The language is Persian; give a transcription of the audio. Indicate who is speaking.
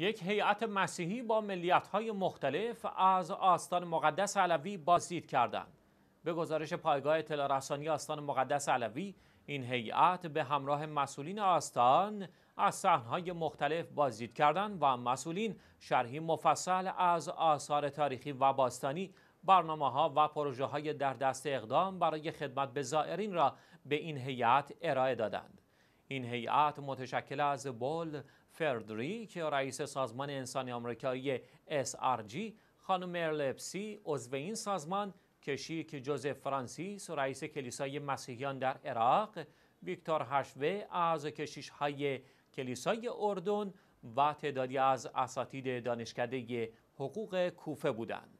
Speaker 1: یک هیئت مسیحی با ملیت‌های مختلف از آستان مقدس علوی بازدید کردند. به گزارش پایگاه اطلاع رسانی آستان مقدس علوی این هیئت به همراه مسئولین آستان از صحنهای مختلف بازدید کردند و مسئولین شرحی مفصل از آثار تاریخی و باستانی برنامه ها و پروژه های در دست اقدام برای خدمت به زائرین را به این هیئت ارائه دادند. این هیئت متشکل از بول که رئیس سازمان انسانی آمریکایی SRG خانم مرلپسی عضو این سازمان کشیک جوزف فرانسیس رئیس کلیسای مسیحیان در عراق ویکتور هشوه از کشیش های کلیسای اردن و تعدادی از اساتید دانشکده حقوق کوفه بودند.